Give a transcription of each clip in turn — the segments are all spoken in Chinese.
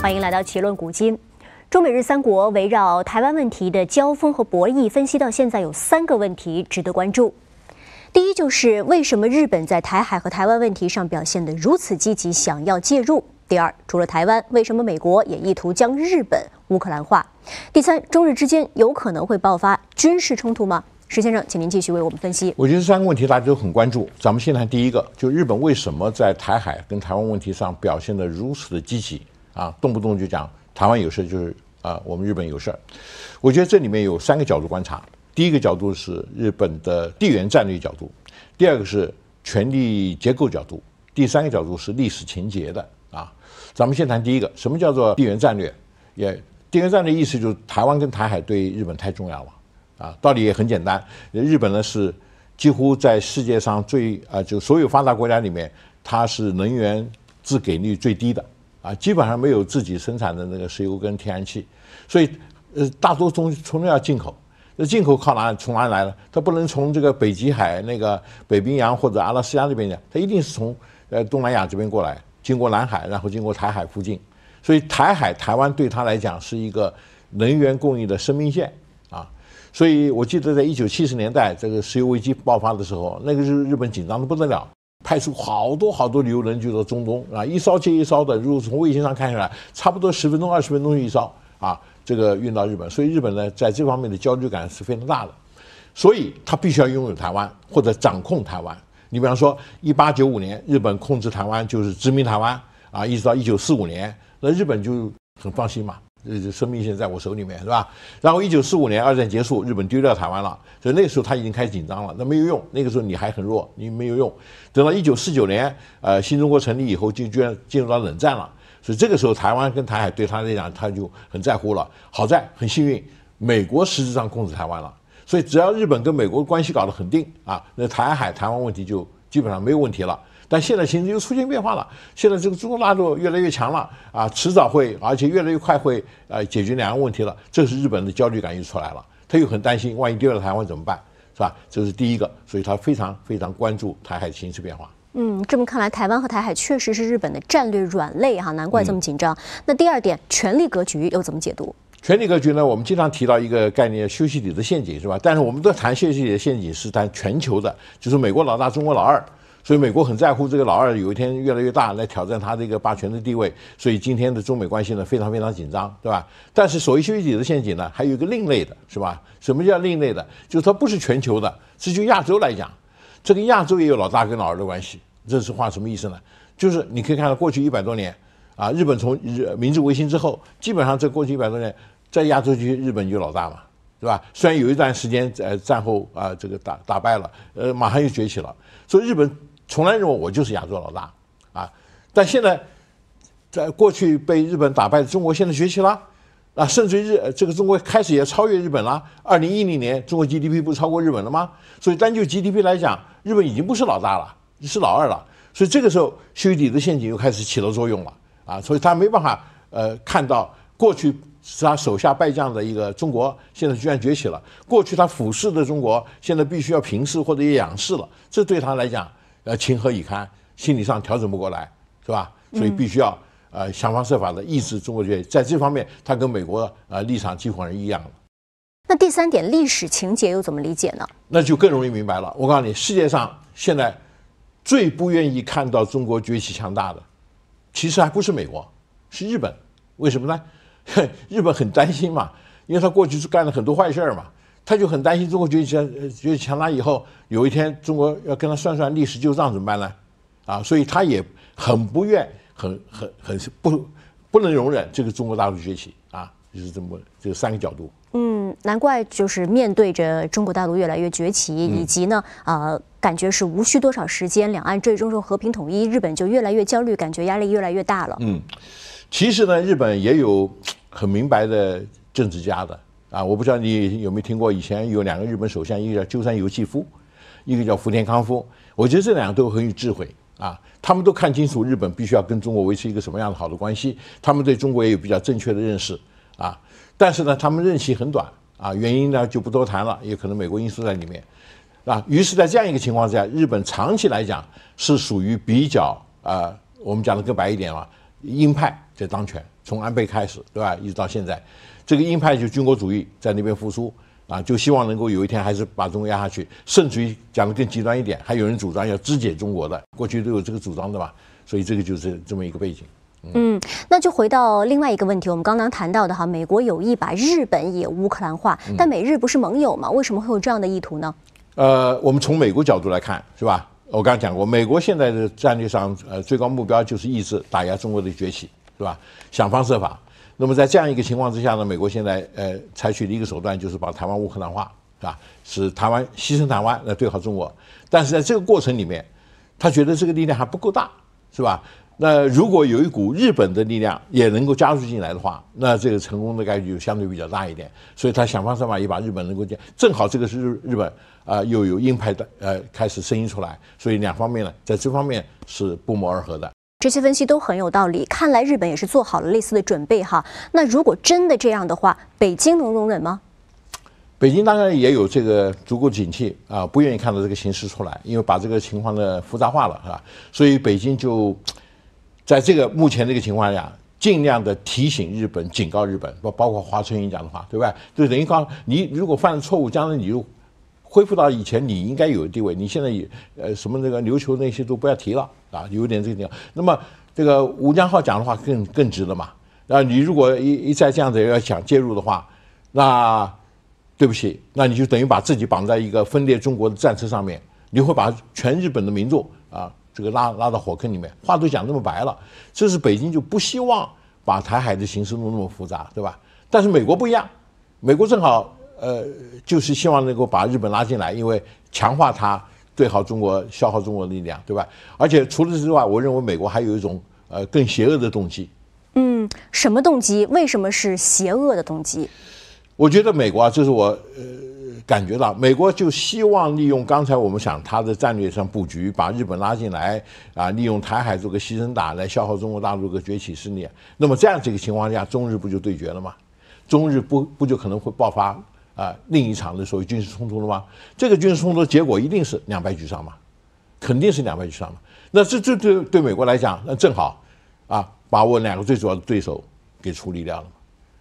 欢迎来到《奇论古今》。中美日三国围绕台湾问题的交锋和博弈分析到现在有三个问题值得关注。第一，就是为什么日本在台海和台湾问题上表现得如此积极，想要介入？第二，除了台湾，为什么美国也意图将日本乌克兰化？第三，中日之间有可能会爆发军事冲突吗？石先生，请您继续为我们分析。我觉得这三个问题大家都很关注。咱们先谈第一个，就日本为什么在台海跟台湾问题上表现得如此的积极？啊，动不动就讲台湾有事就是啊，我们日本有事儿。我觉得这里面有三个角度观察。第一个角度是日本的地缘战略角度，第二个是权力结构角度，第三个角度是历史情节的啊。咱们先谈第一个，什么叫做地缘战略？也地缘战略意思就是台湾跟台海对日本太重要了啊。道理也很简单，日本呢是几乎在世界上最啊，就所有发达国家里面，它是能源自给率最低的。啊，基本上没有自己生产的那个石油跟天然气，所以，呃，大多从从那要进口，那进口靠哪里？从哪里来呢？它不能从这个北极海、那个北冰洋或者阿拉斯加那边讲，它一定是从呃东南亚这边过来，经过南海，然后经过台海附近，所以台海、台湾对他来讲是一个能源供应的生命线啊。所以我记得在1970年代这个石油危机爆发的时候，那个日日本紧张的不得了。派出好多好多旅游人就到中东啊，一艘接一艘的。如果从卫星上看下来，差不多十分钟、二十分钟一艘啊，这个运到日本。所以日本呢，在这方面的焦虑感是非常大的，所以他必须要拥有台湾或者掌控台湾。你比方说，一八九五年日本控制台湾就是殖民台湾啊，一直到一九四五年，那日本就很放心嘛。呃，生命线在我手里面，是吧？然后一九四五年二战结束，日本丢掉台湾了，所以那个时候他已经开始紧张了。那没有用，那个时候你还很弱，你没有用。等到一九四九年，呃，新中国成立以后，就居然进入到冷战了。所以这个时候，台湾跟台海对他来讲，他就很在乎了。好在很幸运，美国实质上控制台湾了。所以只要日本跟美国关系搞得很定啊，那台海台湾问题就。基本上没有问题了，但现在形势又出现变化了。现在这个中国大陆越来越强了啊，迟早会，而且越来越快会呃解决两岸问题了。这是日本的焦虑感又出来了，他又很担心万一丢了台湾怎么办，是吧？这是第一个，所以他非常非常关注台海形势变化。嗯，这么看来，台湾和台海确实是日本的战略软肋哈，难怪这么紧张。那第二点，权力格局又怎么解读？权力格局呢，我们经常提到一个概念，休息底的陷阱是吧？但是我们都谈休息底的陷阱是谈全球的，就是美国老大，中国老二，所以美国很在乎这个老二有一天越来越大，来挑战他这个霸权的地位。所以今天的中美关系呢，非常非常紧张，对吧？但是所谓休息底的陷阱呢，还有一个另类的，是吧？什么叫另类的？就是它不是全球的，是就亚洲来讲，这个亚洲也有老大跟老二的关系。这是话什么意思呢？就是你可以看到过去一百多年。啊，日本从日明治维新之后，基本上这过去一百多年，在亚洲区日本就老大嘛，对吧？虽然有一段时间在战后啊，这个打打败了，呃，马上又崛起了。所以日本从来认为我就是亚洲老大啊。但现在在过去被日本打败，的中国现在崛起了啊，甚至日这个中国开始也超越日本了。二零一零年，中国 GDP 不超过日本了吗？所以单就 GDP 来讲，日本已经不是老大了，是老二了。所以这个时候修底的陷阱又开始起了作用了。啊，所以他没办法，呃，看到过去是他手下败将的一个中国，现在居然崛起了。过去他俯视的中国，现在必须要平视或者仰视了，这对他来讲，呃，情何以堪？心理上调整不过来，是吧？所以必须要呃想方设法的抑制中国崛起。在这方面，他跟美国呃立场几乎是一样的。那第三点历史情节又怎么理解呢？那就更容易明白了。我告诉你，世界上现在最不愿意看到中国崛起强大的。其实还不是美国，是日本，为什么呢？日本很担心嘛，因为他过去是干了很多坏事儿嘛，他就很担心中国崛起，崛起强大以后，有一天中国要跟他算算历史旧账怎么办呢？啊，所以他也很不愿，很很很不不能容忍这个中国大陆崛起。就是这么，就三个角度。嗯，难怪就是面对着中国大陆越来越崛起，以及呢，呃，感觉是无需多少时间，两岸最终是和平统一，日本就越来越焦虑，感觉压力越来越大了。嗯，其实呢，日本也有很明白的政治家的啊，我不知道你有没有听过，以前有两个日本首相，一个叫鸠山由纪夫，一个叫福田康夫。我觉得这两个都很有智慧啊，他们都看清楚日本必须要跟中国维持一个什么样的好的关系，他们对中国也有比较正确的认识。啊，但是呢，他们任期很短啊，原因呢就不多谈了，也可能美国因素在里面，啊，于是，在这样一个情况下，日本长期来讲是属于比较啊，我们讲的更白一点嘛，鹰派在当权，从安倍开始，对吧？一直到现在，这个鹰派就军国主义在那边复苏啊，就希望能够有一天还是把中国压下去，甚至于讲的更极端一点，还有人主张要肢解中国的，过去都有这个主张的嘛，所以这个就是这么一个背景。嗯，那就回到另外一个问题，我们刚刚谈到的哈，美国有意把日本也乌克兰化，但美日不是盟友吗？为什么会有这样的意图呢？呃，我们从美国角度来看，是吧？我刚刚讲过，美国现在的战略上，呃，最高目标就是抑制、打压中国的崛起，是吧？想方设法。那么在这样一个情况之下呢，美国现在呃采取的一个手段就是把台湾乌克兰化，是吧？使台湾牺牲台湾来对抗中国。但是在这个过程里面，他觉得这个力量还不够大，是吧？那如果有一股日本的力量也能够加入进来的话，那这个成功的概率就相对比较大一点。所以他想方设法也把日本能够建，正好这个是日日本啊，又有硬派的呃开始声音出来，所以两方面呢，在这方面是不谋而合的。这些分析都很有道理，看来日本也是做好了类似的准备哈。那如果真的这样的话，北京能容忍吗？北京当然也有这个足够警惕啊，不愿意看到这个形势出来，因为把这个情况呢复杂化了，是吧？所以北京就。在这个目前这个情况下，尽量的提醒日本、警告日本，包包括华春莹讲的话，对不对？就等于告你，如果犯了错误，将来你就恢复到以前你应该有的地位。你现在也呃，什么那个琉球那些都不要提了啊，有点这个。那么这个吴江浩讲的话更更直了嘛？那你如果一一再这样子要想介入的话，那对不起，那你就等于把自己绑在一个分裂中国的战车上面，你会把全日本的民众啊。这个拉拉到火坑里面，话都讲那么白了，这是北京就不希望把台海的形势弄那么复杂，对吧？但是美国不一样，美国正好呃，就是希望能够把日本拉进来，因为强化它对好中国消耗中国力量，对吧？而且除了这外，我认为美国还有一种呃更邪恶的动机。嗯，什么动机？为什么是邪恶的动机？我觉得美国啊，这是我呃。感觉到美国就希望利用刚才我们想它的战略上布局，把日本拉进来啊，利用台海做个牺牲打来消耗中国大陆的崛起势力。那么这样这个情况下，中日不就对决了吗？中日不不就可能会爆发啊另一场的所谓军事冲突了吗？这个军事冲突结果一定是两败俱伤嘛，肯定是两败俱伤嘛。那这这对对美国来讲，那正好啊，把我两个最主要的对手给处理掉了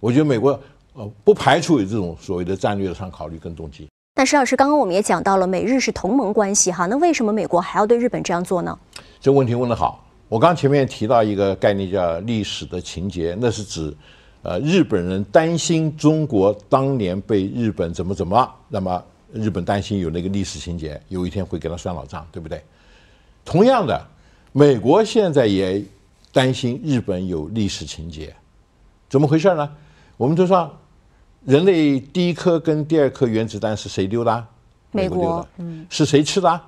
我觉得美国。呃，不排除有这种所谓的战略上考虑跟动机。但石老师，刚刚我们也讲到了，美日是同盟关系哈，那为什么美国还要对日本这样做呢？这问题问得好。我刚前面提到一个概念叫历史的情节，那是指，呃，日本人担心中国当年被日本怎么怎么，那么日本担心有那个历史情节，有一天会给他算老账，对不对？同样的，美国现在也担心日本有历史情节，怎么回事呢？我们就说。人类第一颗跟第二颗原子弹是谁丢的？美国。嗯，是谁吃的？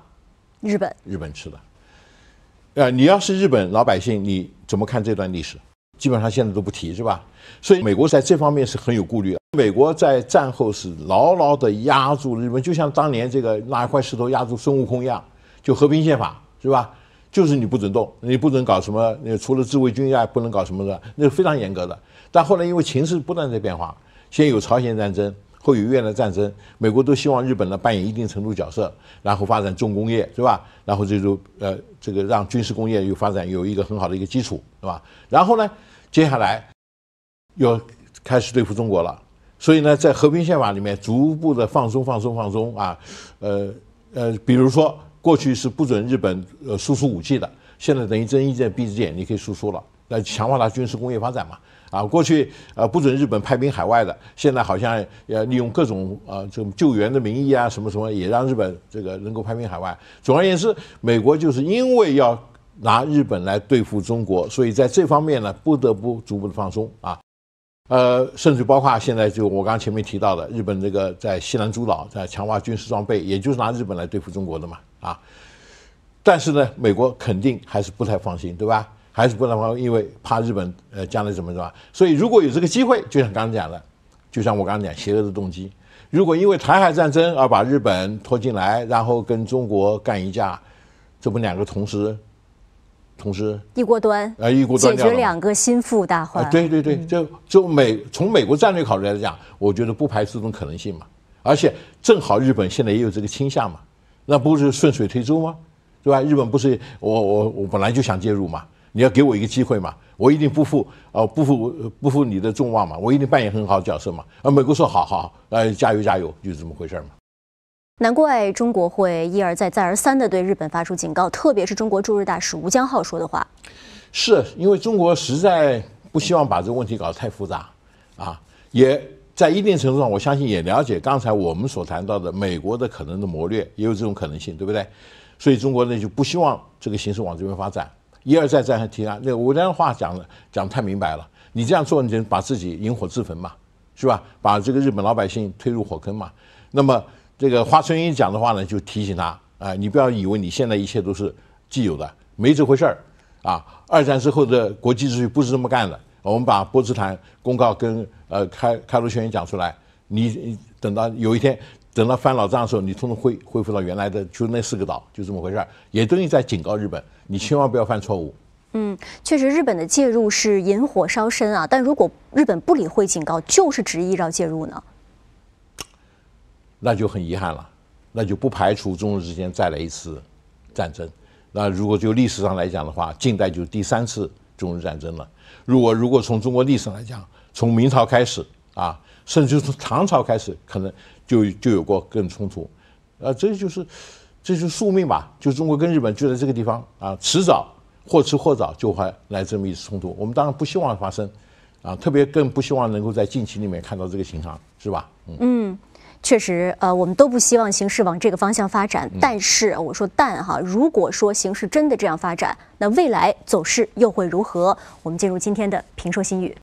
日本。日本吃的。啊，你要是日本老百姓，你怎么看这段历史？基本上现在都不提，是吧？所以美国在这方面是很有顾虑。美国在战后是牢牢的压住日本，就像当年这个拿一块石头压住孙悟空一样。就和平宪法，是吧？就是你不准动，你不准搞什么，除了自卫军外不能搞什么的，那是非常严格的。但后来因为情势不断在变化。先有朝鲜战争，后有越南战争，美国都希望日本呢扮演一定程度角色，然后发展重工业，是吧？然后最终，呃，这个让军事工业有发展，有一个很好的一个基础，是吧？然后呢，接下来要开始对付中国了。所以呢，在和平宪法里面逐步的放松、放松、放松啊，呃呃，比如说过去是不准日本呃输出武器的，现在等于睁一只眼闭一只眼，你可以输出了，来强化它军事工业发展嘛。啊，过去呃不准日本派兵海外的，现在好像要利用各种啊这种救援的名义啊什么什么，也让日本这个能够派兵海外。总而言之，美国就是因为要拿日本来对付中国，所以在这方面呢不得不逐步的放松啊，呃，甚至包括现在就我刚刚前面提到的日本这个在西南诸岛在强化军事装备，也就是拿日本来对付中国的嘛啊，但是呢，美国肯定还是不太放心，对吧？还是不能因为怕日本呃将来怎么着，所以如果有这个机会，就像刚刚讲的，就像我刚刚讲，邪恶的动机，如果因为台海战争而把日本拖进来，然后跟中国干一架，这不两个同时同时一锅端，呃，一锅端决两个心腹大患。对对对，就就美从美国战略考虑来讲，我觉得不排除这种可能性嘛，而且正好日本现在也有这个倾向嘛，那不是顺水推舟吗？对吧？日本不是我我我本来就想介入嘛。你要给我一个机会嘛，我一定不负啊，不负不负你的众望嘛，我一定扮演很好的角色嘛。啊，美国说好好，呃，加油加油，就是这么回事嘛。难怪中国会一而再、再而三地对日本发出警告，特别是中国驻日大使吴江浩说的话，是因为中国实在不希望把这个问题搞得太复杂，啊，也在一定程度上，我相信也了解刚才我们所谈到的美国的可能的谋略，也有这种可能性，对不对？所以中国呢就不希望这个形势往这边发展。一而再再地提他，那我这样话讲了讲太明白了。你这样做，你就把自己引火自焚嘛，是吧？把这个日本老百姓推入火坑嘛。那么这个华春莹讲的话呢，就提醒他啊，你不要以为你现在一切都是既有的，没这回事儿啊。二战之后的国际秩序不是这么干的。我们把波茨坦公告跟呃开开罗宣言讲出来，你等到有一天。等到翻老账的时候，你通通恢恢复到原来的，就那四个岛，就这么回事儿，也等于在警告日本，你千万不要犯错误。嗯，确实，日本的介入是引火烧身啊。但如果日本不理会警告，就是执意要介入呢，那就很遗憾了，那就不排除中日之间再来一次战争。那如果就历史上来讲的话，近代就是第三次中日战争了。如果如果从中国历史来讲，从明朝开始啊，甚至从唐朝开始，可能。就就有过更冲突，啊，这就是，这就是宿命吧？就中国跟日本就在这个地方啊，迟早或迟或早就会来这么一次冲突。我们当然不希望发生，啊，特别更不希望能够在近期里面看到这个情况，是吧？嗯，确实，呃，我们都不希望形势往这个方向发展。但是我说，但哈，如果说形势真的这样发展，那未来走势又会如何？我们进入今天的评说新语。